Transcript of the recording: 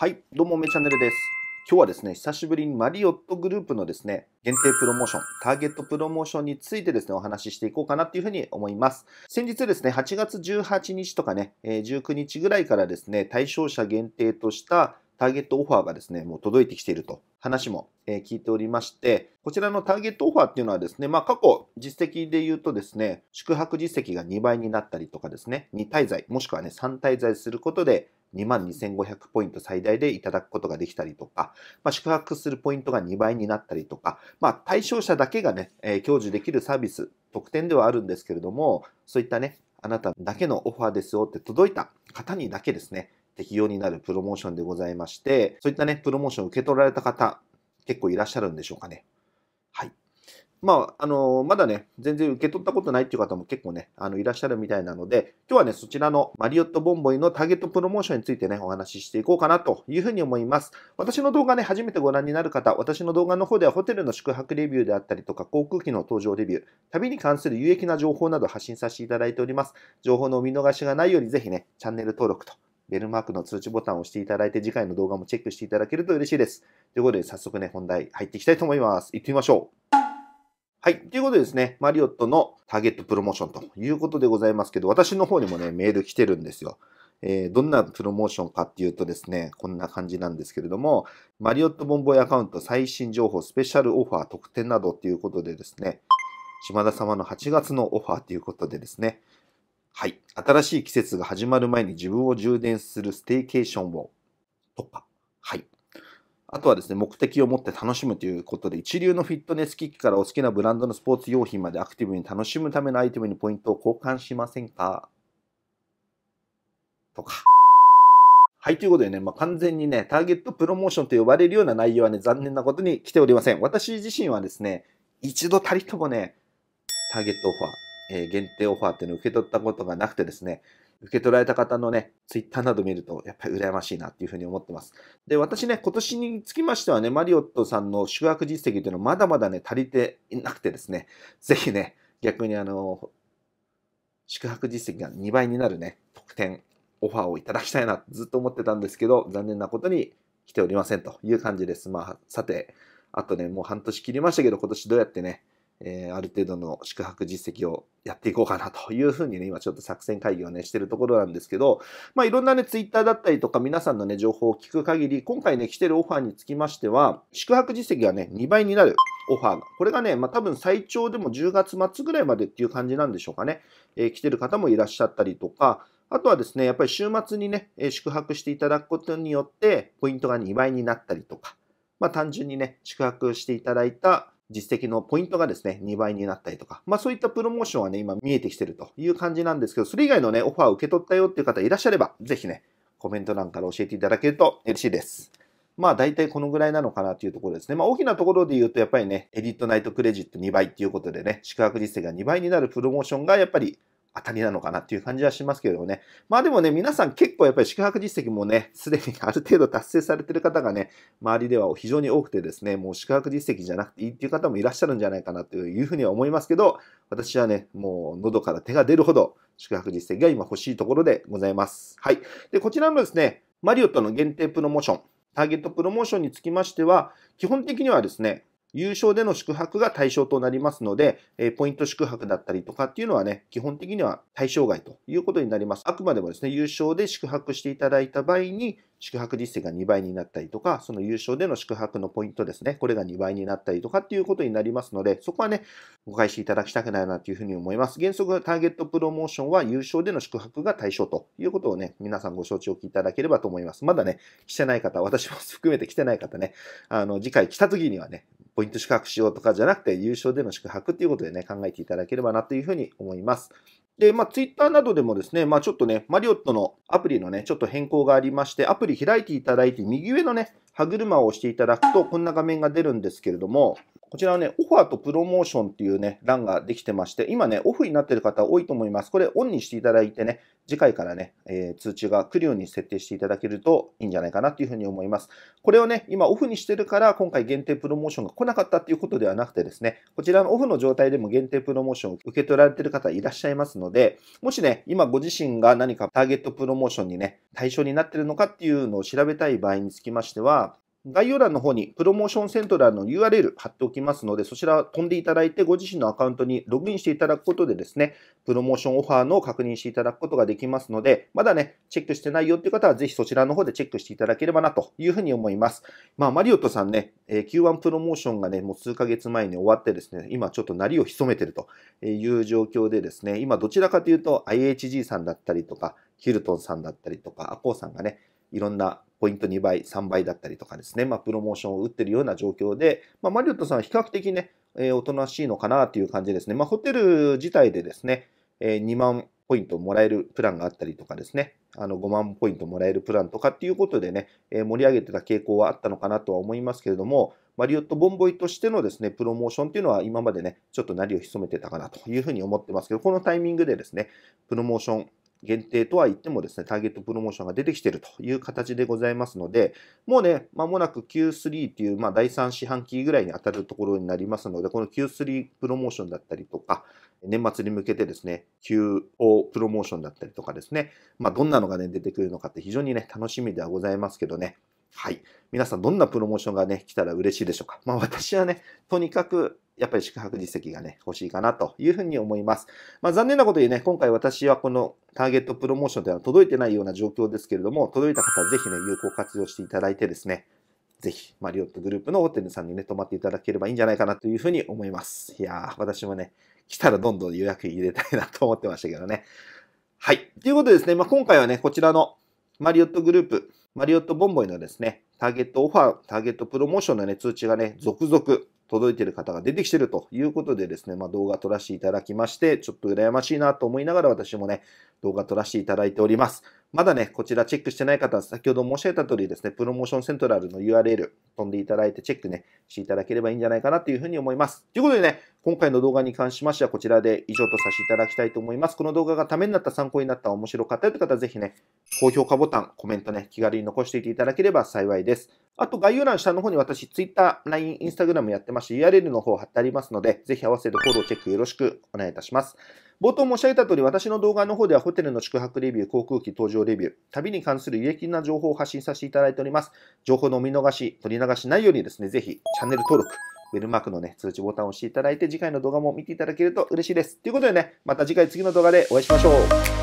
はい、どうもめチャンネルです。今日はですね、久しぶりにマリオットグループのですね、限定プロモーション、ターゲットプロモーションについてですね、お話ししていこうかなっていうふうに思います。先日ですね、8月18日とかね、19日ぐらいからですね、対象者限定としたターゲットオファーがですね、もう届いてきていると話も聞いておりまして、こちらのターゲットオファーっていうのはですね、まあ過去実績で言うとですね、宿泊実績が2倍になったりとかですね、2滞在、もしくはね、3滞在することで、22,500ポイント最大でいただくことができたりとか、まあ、宿泊するポイントが2倍になったりとか、まあ、対象者だけがね、えー、享受できるサービス、特典ではあるんですけれども、そういったね、あなただけのオファーですよって届いた方にだけですね、適用になるプロモーションでございまして、そういったね、プロモーションを受け取られた方、結構いらっしゃるんでしょうかね。まあ、あのー、まだね、全然受け取ったことないっていう方も結構ね、あの、いらっしゃるみたいなので、今日はね、そちらのマリオットボンボイのターゲットプロモーションについてね、お話ししていこうかなというふうに思います。私の動画ね、初めてご覧になる方、私の動画の方ではホテルの宿泊レビューであったりとか、航空機の搭乗レビュー、旅に関する有益な情報など発信させていただいております。情報のお見逃しがないように、ぜひね、チャンネル登録と。ベルマークの通知ボタンを押していただいて、次回の動画もチェックしていただけると嬉しいです。ということで、早速ね、本題入っていきたいと思います。行ってみましょう。はい。ということでですね、マリオットのターゲットプロモーションということでございますけど、私の方にもね、メール来てるんですよ。えー、どんなプロモーションかっていうとですね、こんな感じなんですけれども、マリオットボンボイアカウント最新情報、スペシャルオファー、特典などっていうことでですね、島田様の8月のオファーということでですね、はい。新しい季節が始まる前に自分を充電するステーケーションをとか、あとはですね、目的を持って楽しむということで、一流のフィットネス機器からお好きなブランドのスポーツ用品までアクティブに楽しむためのアイテムにポイントを交換しませんかとか。はい、ということでね、まあ、完全にね、ターゲットプロモーションと呼ばれるような内容はね、残念なことに来ておりません。私自身はですね、一度たりともね、ターゲットオファー、えー、限定オファーっていうのを受け取ったことがなくてですね、受け取られた方のね、ツイッターなど見ると、やっぱり羨ましいなっていうふうに思ってます。で、私ね、今年につきましてはね、マリオットさんの宿泊実績というのはまだまだね、足りていなくてですね、ぜひね、逆にあの、宿泊実績が2倍になるね、特典、オファーをいただきたいな、ずっと思ってたんですけど、残念なことに来ておりませんという感じです。まあ、さて、あとね、もう半年切りましたけど、今年どうやってね、えー、ある程度の宿泊実績をやっていこうかなというふうにね、今ちょっと作戦会議をね、してるところなんですけど、まあいろんなね、ツイッターだったりとか皆さんのね、情報を聞く限り、今回ね、来てるオファーにつきましては、宿泊実績がね、2倍になるオファーが。これがね、まあ多分最長でも10月末ぐらいまでっていう感じなんでしょうかね。えー、来てる方もいらっしゃったりとか、あとはですね、やっぱり週末にね、宿泊していただくことによって、ポイントが2倍になったりとか、まあ単純にね、宿泊していただいた実績のポイントがですね、2倍になったりとか、まあそういったプロモーションはね、今見えてきてるという感じなんですけど、それ以外のね、オファーを受け取ったよっていう方いらっしゃれば、ぜひね、コメント欄から教えていただけると嬉しいです。まあ大体このぐらいなのかなというところですね。まあ大きなところで言うとやっぱりね、エディットナイトクレジット2倍っていうことでね、宿泊実績が2倍になるプロモーションがやっぱり当たりなのかなっていう感じはしますけどね。まあでもね、皆さん結構やっぱり宿泊実績もね、すでに ある程度達成されてる方がね、周りでは非常に多くてですね、もう宿泊実績じゃなくていいっていう方もいらっしゃるんじゃないかなというふうには思いますけど、私はね、もう喉から手が出るほど宿泊実績が今欲しいところでございます。はい。で、こちらのですね、マリオットの限定プロモーション、ターゲットプロモーションにつきましては、基本的にはですね、優勝での宿泊が対象となりますので、えポイント宿泊だったりとかっていうのはね、基本的には対象外ということになります。あくまでもですね、優勝で宿泊していただいた場合に、宿泊実績が2倍になったりとか、その優勝での宿泊のポイントですね、これが2倍になったりとかっていうことになりますので、そこはね、誤解していただきたくないなというふうに思います。原則ターゲットプロモーションは優勝での宿泊が対象ということをね、皆さんご承知おきいただければと思います。まだね、来てない方、私も含めて来てない方ね、あの、次回来た時にはね、ポイント宿泊しようとかじゃなくて、優勝での宿泊っていうことでね、考えていただければなというふうに思います。で、まあ、ツイッターなどでもですね、まあ、ちょっとね、マリオットのアプリのね、ちょっと変更がありまして、アプリ開いていただいて、右上のね、歯車を押していただくと、こんな画面が出るんですけれども、こちらはね、オファーとプロモーションっていうね、欄ができてまして、今ね、オフになってる方多いと思います。これオンにしていただいてね、次回からね、えー、通知が来るように設定していただけるといいんじゃないかなっていうふうに思います。これをね、今オフにしてるから、今回限定プロモーションが来なかったっていうことではなくてですね、こちらのオフの状態でも限定プロモーションを受け取られてる方いらっしゃいますので、もしね、今ご自身が何かターゲットプロモーションにね、対象になってるのかっていうのを調べたい場合につきましては、概要欄の方にプロモーションセントラルの URL 貼っておきますので、そちら飛んでいただいて、ご自身のアカウントにログインしていただくことでですね、プロモーションオファーの確認していただくことができますので、まだね、チェックしてないよっていう方は、ぜひそちらの方でチェックしていただければなというふうに思います。まあ、マリオットさんね、Q1 プロモーションがね、もう数ヶ月前に終わってですね、今ちょっと鳴りを潜めてるという状況でですね、今どちらかというと IHG さんだったりとか、ヒルトンさんだったりとか、アコーさんがね、いろんなポイント2倍、3倍だったりとかですね、まあ、プロモーションを打ってるような状況で、まあ、マリオットさんは比較的ね、えー、おとなしいのかなという感じですね。まあ、ホテル自体でですね、えー、2万ポイントもらえるプランがあったりとかですね、あの5万ポイントもらえるプランとかっていうことでね、えー、盛り上げてた傾向はあったのかなとは思いますけれども、マリオットボンボイとしてのですね、プロモーションっていうのは今までね、ちょっと何りを潜めてたかなというふうに思ってますけど、このタイミングでですね、プロモーション限定とは言ってもですね、ターゲットプロモーションが出てきているという形でございますので、もうね、まもなく Q3 っていう、まあ、第3四半期ぐらいに当たるところになりますので、この Q3 プロモーションだったりとか、年末に向けてですね、QO プロモーションだったりとかですね、まあ、どんなのがね、出てくるのかって非常にね、楽しみではございますけどね、はい。皆さん、どんなプロモーションがね、来たら嬉しいでしょうか。まあ、私はね、とにかくやっぱり宿泊実績がね、欲しいかなというふうに思います。まあ、残念なことにね、今回私はこのターゲットプロモーションでは届いてないような状況ですけれども、届いた方はぜひね、有効活用していただいてですね、ぜひ、マリオットグループのホテルさんにね、泊まっていただければいいんじゃないかなというふうに思います。いやー、私もね、来たらどんどん予約入れたいなと思ってましたけどね。はい。ということでですね、まあ、今回はね、こちらのマリオットグループ、マリオットボンボイのですね、ターゲットオファー、ターゲットプロモーションのね、通知がね、続々届いてる方が出てきてるということでですね、まあ、動画撮らせていただきまして、ちょっと羨ましいなと思いながら私もね、動画撮らせていただいております。まだね、こちらチェックしてない方は、先ほど申し上げた通りですね、プロモーションセントラルの URL 飛んでいただいてチェックね、していただければいいんじゃないかなというふうに思います。ということでね、今回の動画に関しましてはこちらで以上とさせていただきたいと思います。この動画がためになった、参考になった、面白かったという方はぜひね、高評価ボタン、コメントね、気軽に残していていただければ幸いです。あと概要欄下の方に私、Twitter、LINE、Instagram やってまして URL の方貼ってありますので、ぜひ合わせてフォローチェックよろしくお願いいたします。冒頭申し上げた通り、私の動画の方ではホテルの宿泊レビュー、航空機搭乗レビュー、旅に関する有益な情報を発信させていただいております。情報のお見逃し、取り流しないようにですね、ぜひチャンネル登録、ベルマークのね、通知ボタンを押していただいて、次回の動画も見ていただけると嬉しいです。ということでね、また次回次の動画でお会いしましょう。